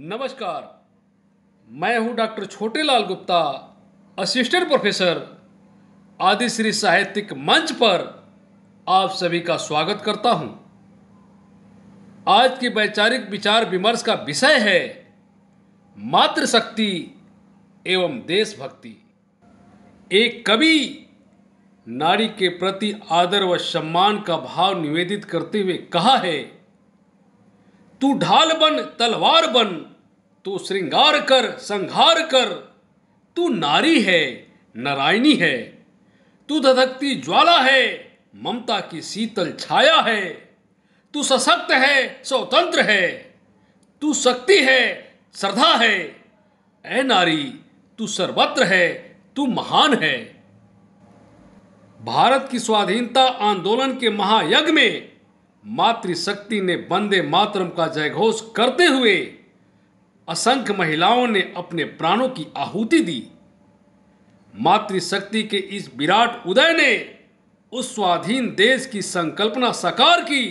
नमस्कार मैं हूं doctor Chhotelal Gupta assistant professor Adishri साहित्यिक मंच पर आप सभी का स्वागत करता हूं आज की वैचारिक विचार विमर्श का विषय है मातृशक्ति एवं देशभक्ति एक कवि नारी के प्रति आदर व सम्मान का भाव निवेदित करते हुए कहा है तू ढाल बन तलवार बन तू श्रृंगार कर संहार कर तू नारी है नारायणी है तू धधकती ज्वाला है ममता की शीतल छाया है तू सशक्त है स्वतंत्र है तू शक्ति है श्रद्धा है ऐ नारी तू सर्वत्र है तू महान है भारत की स्वाधीनता आंदोलन के महायज्ञ में मातृशक्ति ने वंदे मातरम का जयघोष करते हुए असंख्य महिलाओं ने अपने प्राणों की आहुति दी मातृशक्ति के इस विराट उदय ने उस स्वाधीन देश की संकल्पना साकार की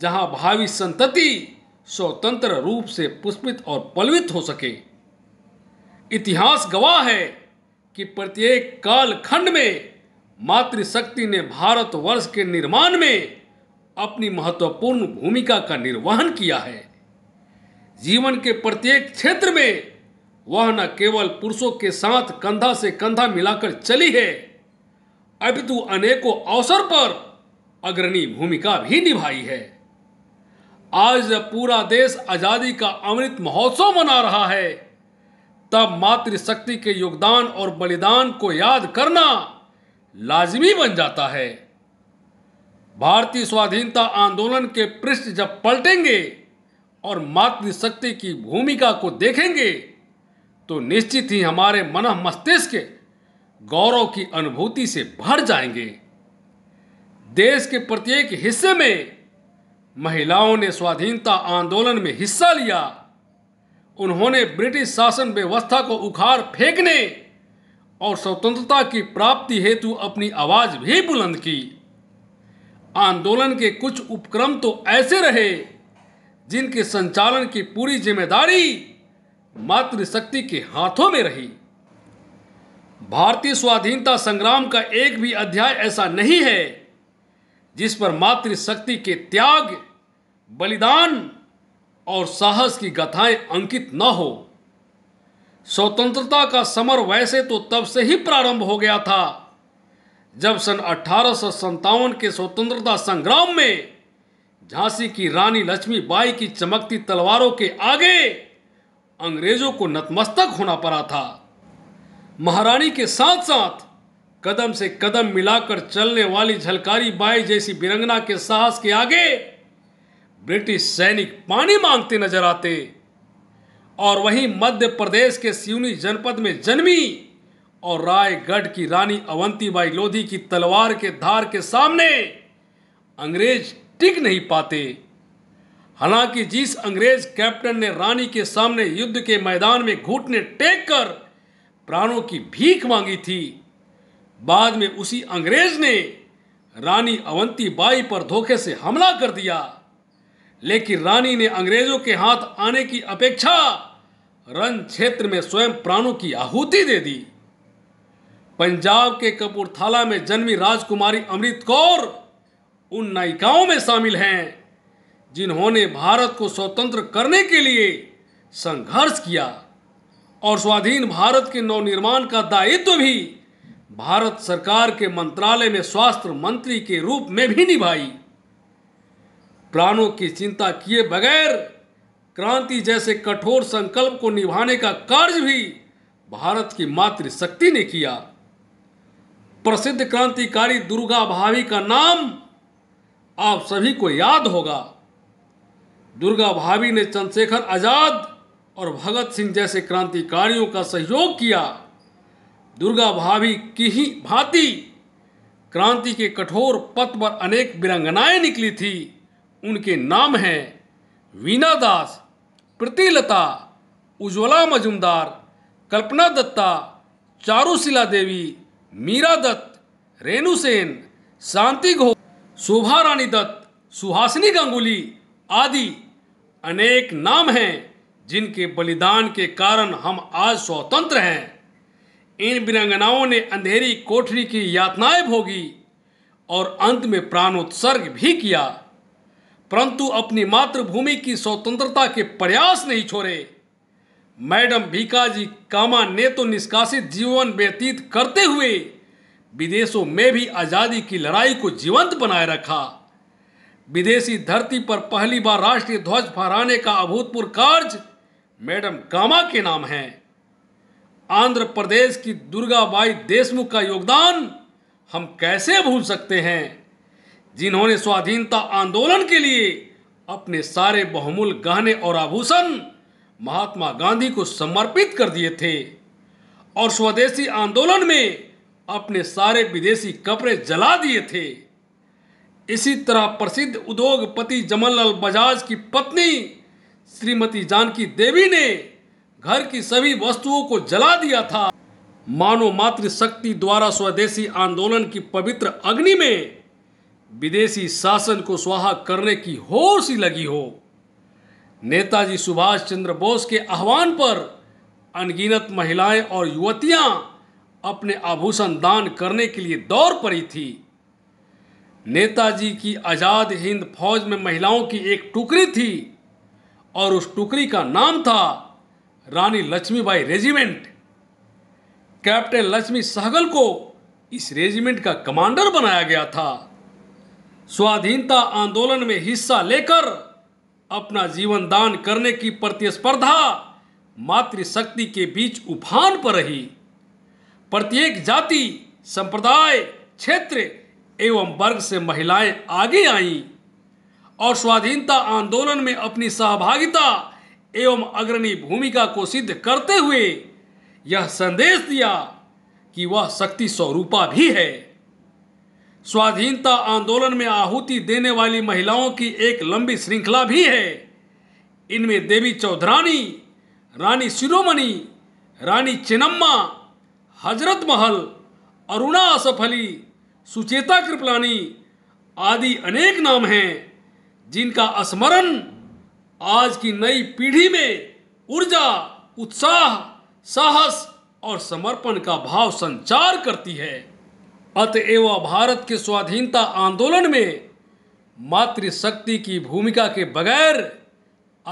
जहां भावी संतति स्वतंत्र रूप से पुष्पित और पलवित हो सके इतिहास गवाह है कि प्रत्येक कालखंड में मातृशक्ति ने भारतवर्ष के निर्माण में अपनी महत्वपूर्ण भूमिका का निर्वहन किया है जीवन के प्रत्येक क्षेत्र में वह न केवल पुरुषों के साथ कंधा से कंधा मिलाकर चली है अभी तो अनेकों अवसर पर अग्रणी भूमिका भी निभाई है आज जब पूरा देश आज़ादी का अमृत महोत्सव मना रहा है तब मातृशक्ति के योगदान और बलिदान को याद करना लाजमी बन जाता है भारतीय स्वाधीनता आंदोलन के पृष्ठ जब पलटेंगे और मातृशक्ति की भूमिका को देखेंगे तो निश्चित ही हमारे मन मस्तिष्क गौरव की अनुभूति से भर जाएंगे देश के प्रत्येक हिस्से में महिलाओं ने स्वाधीनता आंदोलन में हिस्सा लिया उन्होंने ब्रिटिश शासन व्यवस्था को उखाड़ फेंकने और स्वतंत्रता की प्राप्ति हेतु अपनी आवाज़ भी बुलंद की आंदोलन के कुछ उपक्रम तो ऐसे रहे जिनके संचालन की पूरी जिम्मेदारी मातृशक्ति के हाथों में रही भारतीय स्वाधीनता संग्राम का एक भी अध्याय ऐसा नहीं है जिस पर मातृशक्ति के त्याग बलिदान और साहस की गथाएं अंकित न हो स्वतंत्रता का समर वैसे तो तब से ही प्रारंभ हो गया था जब सन अठारह के स्वतंत्रता संग्राम में झांसी की रानी लक्ष्मीबाई की चमकती तलवारों के आगे अंग्रेजों को नतमस्तक होना पड़ा था महारानी के साथ साथ कदम से कदम मिलाकर चलने वाली झलकारी बाई जैसी बिरंगना के साहस के आगे ब्रिटिश सैनिक पानी मांगते नजर आते और वहीं मध्य प्रदेश के सिवनी जनपद में जन्मी और रायगढ़ की रानी अवंतीबाई लोधी की तलवार के धार के सामने अंग्रेज टिक नहीं पाते हालांकि जिस अंग्रेज कैप्टन ने रानी के सामने युद्ध के मैदान में घुटने टेक कर प्राणों की भीख मांगी थी बाद में उसी अंग्रेज ने रानी अवंतीबाई पर धोखे से हमला कर दिया लेकिन रानी ने अंग्रेजों के हाथ आने की अपेक्षा रण क्षेत्र में स्वयं प्राणों की आहुति दे दी पंजाब के कपूरथला में जन्मी राजकुमारी अमृत कौर उन नायिकाओं में शामिल हैं जिन्होंने भारत को स्वतंत्र करने के लिए संघर्ष किया और स्वाधीन भारत के नवनिर्माण का दायित्व तो भी भारत सरकार के मंत्रालय में स्वास्थ्य मंत्री के रूप में भी निभाई प्राणों की चिंता किए बगैर क्रांति जैसे कठोर संकल्प को निभाने का कार्य भी भारत की मातृशक्ति ने किया प्रसिद्ध क्रांतिकारी दुर्गा भाभी का नाम आप सभी को याद होगा दुर्गा भाभी ने चंद्रशेखर आज़ाद और भगत सिंह जैसे क्रांतिकारियों का सहयोग किया दुर्गा भाभी की ही भांति क्रांति के कठोर पथ पर अनेक विरंगनाएं निकली थी उनके नाम हैं वीना दास प्रतिलता उज्ज्वला मजुमदार कल्पना दत्ता चारुशिला देवी मीरा दत्त रेणु सेन शांति घोष शोभा रानी दत्त सुहासिनी गांगुली आदि अनेक नाम हैं जिनके बलिदान के कारण हम आज स्वतंत्र हैं इन वीरांगनाओं ने अंधेरी कोठरी की यातनाएं भोगी और अंत में प्राणोत्सर्ग भी किया परंतु अपनी मातृभूमि की स्वतंत्रता के प्रयास नहीं छोड़े मैडम भीकाजी कामा ने तो निष्कासित जीवन व्यतीत करते हुए विदेशों में भी आज़ादी की लड़ाई को जीवंत बनाए रखा विदेशी धरती पर पहली बार राष्ट्रीय ध्वज फहराने का अभूतपूर्व कार्य मैडम कामा के नाम है आंध्र प्रदेश की दुर्गाबाई देशमुख का योगदान हम कैसे भूल सकते हैं जिन्होंने स्वाधीनता आंदोलन के लिए अपने सारे बहुमूल्य गहने और आभूषण महात्मा गांधी को समर्पित कर दिए थे और स्वदेशी आंदोलन में अपने सारे विदेशी कपड़े जला दिए थे इसी तरह प्रसिद्ध उद्योगपति जमनलाल बजाज की पत्नी श्रीमती जानकी देवी ने घर की सभी वस्तुओं को जला दिया था मानव मात्र शक्ति द्वारा स्वदेशी आंदोलन की पवित्र अग्नि में विदेशी शासन को स्वाहा करने की होश ही लगी हो नेताजी सुभाष चंद्र बोस के आह्वान पर अनगिनत महिलाएं और युवतियां अपने आभूषण दान करने के लिए दौड़ पड़ी थी नेताजी की आज़ाद हिंद फौज में महिलाओं की एक टुकड़ी थी और उस टुकड़ी का नाम था रानी लक्ष्मीबाई रेजिमेंट कैप्टन लक्ष्मी सहगल को इस रेजिमेंट का कमांडर बनाया गया था स्वाधीनता आंदोलन में हिस्सा लेकर अपना जीवन दान करने की प्रतिस्पर्धा मातृशक्ति के बीच उफान पर रही प्रत्येक जाति संप्रदाय क्षेत्र एवं वर्ग से महिलाएं आगे आईं और स्वाधीनता आंदोलन में अपनी सहभागिता एवं अग्रणी भूमिका को सिद्ध करते हुए यह संदेश दिया कि वह शक्ति स्वरूपा भी है स्वाधीनता आंदोलन में आहुति देने वाली महिलाओं की एक लंबी श्रृंखला भी है इनमें देवी चौधरानी रानी शिरोमणि रानी चिनम्मा हजरत महल अरुणा असफली सुचेता कृपलानी आदि अनेक नाम हैं जिनका स्मरण आज की नई पीढ़ी में ऊर्जा उत्साह साहस और समर्पण का भाव संचार करती है अतएव भारत के स्वाधीनता आंदोलन में मातृशक्ति की भूमिका के बगैर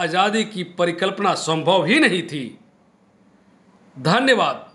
आज़ादी की परिकल्पना संभव ही नहीं थी धन्यवाद